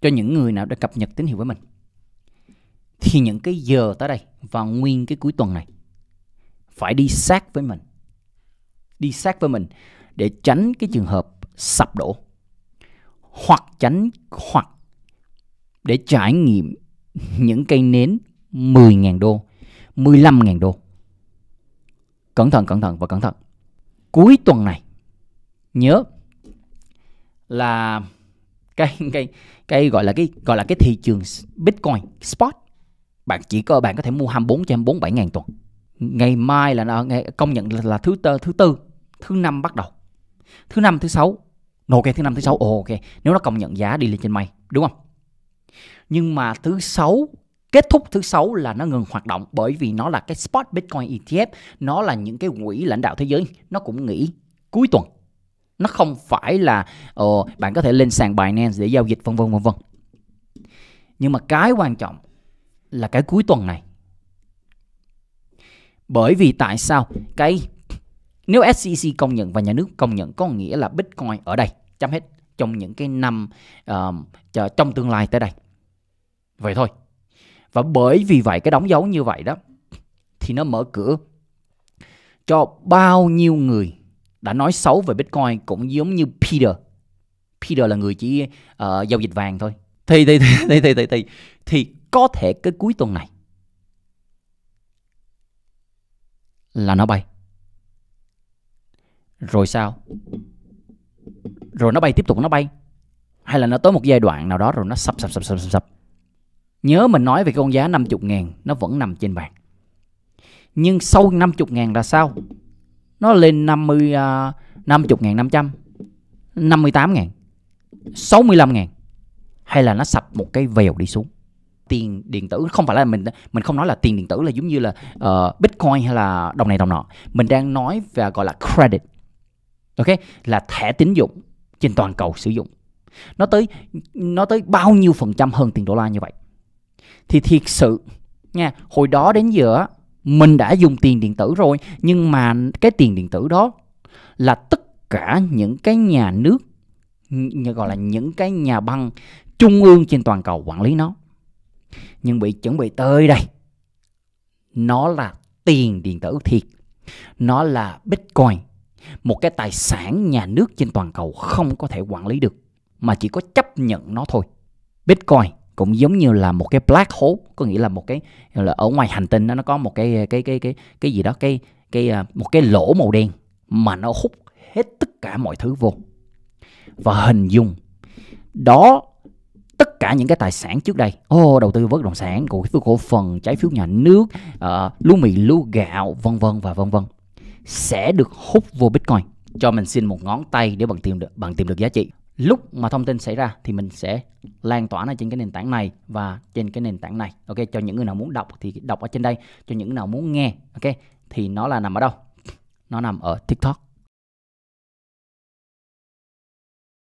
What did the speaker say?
cho những người nào đã cập nhật tín hiệu với mình thì những cái giờ tới đây và nguyên cái cuối tuần này phải đi sát với mình đi sát với mình để tránh cái trường hợp sập đổ hoặc tránh hoặc để trải nghiệm những cây nến 10.000 đô, 15.000 đô. Cẩn thận, cẩn thận và cẩn thận. Cuối tuần này, nhớ là cái cái cái gọi là cái gọi là cái thị trường Bitcoin spot bạn chỉ có bạn có thể mua 24 cho 24 7 ngàn tuần ngày mai là ngày công nhận là, là thứ tư thứ tư thứ năm bắt đầu thứ năm thứ sáu ok thứ năm thứ sáu ok nếu nó công nhận giá đi lên trên mây đúng không nhưng mà thứ sáu kết thúc thứ sáu là nó ngừng hoạt động bởi vì nó là cái spot bitcoin etf nó là những cái quỹ lãnh đạo thế giới nó cũng nghỉ cuối tuần nó không phải là ồ ờ, bạn có thể lên sàn Binance để giao dịch vân vân vân vân nhưng mà cái quan trọng là cái cuối tuần này bởi vì tại sao cái nếu SEC công nhận và nhà nước công nhận có nghĩa là Bitcoin ở đây chấm hết trong những cái năm uh, trong tương lai tới đây vậy thôi và bởi vì vậy cái đóng dấu như vậy đó thì nó mở cửa cho bao nhiêu người đã nói xấu về Bitcoin cũng giống như Peter. Peter là người chỉ uh, giao dịch vàng thôi. Thì thì, thì thì thì thì thì thì có thể cái cuối tuần này là nó bay. Rồi sao? Rồi nó bay tiếp tục nó bay. Hay là nó tới một giai đoạn nào đó rồi nó sập sập sập sập sập. sập. Nhớ mình nói về con giá 50 ngàn Nó vẫn nằm trên bàn Nhưng sau 50 ngàn là sao nó lên 50 uh, 50 ngàn 500 58 ngàn 65 ngàn hay là nó sập một cái vèo đi xuống tiền điện tử không phải là mình mình không nói là tiền điện tử là giống như là uh, bitcoin hay là đồng này đồng nọ mình đang nói và gọi là credit ok là thẻ tín dụng trên toàn cầu sử dụng nó tới nó tới bao nhiêu phần trăm hơn tiền đô la như vậy thì thiệt sự nha hồi đó đến giờ mình đã dùng tiền điện tử rồi nhưng mà cái tiền điện tử đó là tất cả những cái nhà nước gọi là những cái nhà băng trung ương trên toàn cầu quản lý nó nhưng bị chuẩn bị tới đây nó là tiền điện tử thiệt nó là bitcoin một cái tài sản nhà nước trên toàn cầu không có thể quản lý được mà chỉ có chấp nhận nó thôi bitcoin cũng giống như là một cái black hole có nghĩa là một cái là ở ngoài hành tinh đó, nó có một cái cái cái cái cái gì đó cái cái à, một cái lỗ màu đen mà nó hút hết tất cả mọi thứ vô và hình dung đó tất cả những cái tài sản trước đây ô oh, đầu tư bất động sản cổ phiếu cổ phần trái phiếu nhà nước uh, lúa mì lúa gạo vân vân và vân vân sẽ được hút vô bitcoin cho mình xin một ngón tay để bạn tìm được bạn tìm được giá trị lúc mà thông tin xảy ra thì mình sẽ lan tỏa nó trên cái nền tảng này và trên cái nền tảng này ok cho những người nào muốn đọc thì đọc ở trên đây cho những nào muốn nghe ok thì nó là nằm ở đâu nó nằm ở tiktok